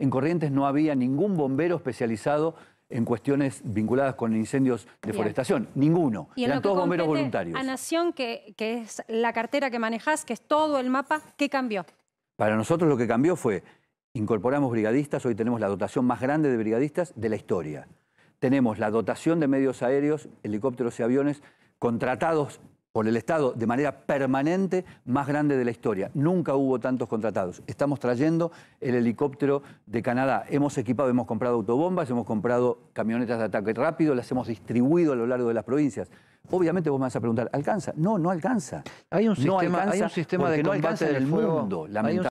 En Corrientes no había ningún bombero especializado en cuestiones vinculadas con incendios de forestación. Ninguno. Y Eran todos bomberos voluntarios. A Nación, que, que es la cartera que manejás, que es todo el mapa, ¿qué cambió? Para nosotros lo que cambió fue, incorporamos brigadistas, hoy tenemos la dotación más grande de brigadistas de la historia. Tenemos la dotación de medios aéreos, helicópteros y aviones contratados por el Estado de manera permanente más grande de la historia. Nunca hubo tantos contratados. Estamos trayendo el helicóptero de Canadá. Hemos equipado, hemos comprado autobombas, hemos comprado camionetas de ataque rápido, las hemos distribuido a lo largo de las provincias. Obviamente vos me vas a preguntar, ¿alcanza? No, no alcanza. Hay un sistema, de combate del, mundo, lamentablemente.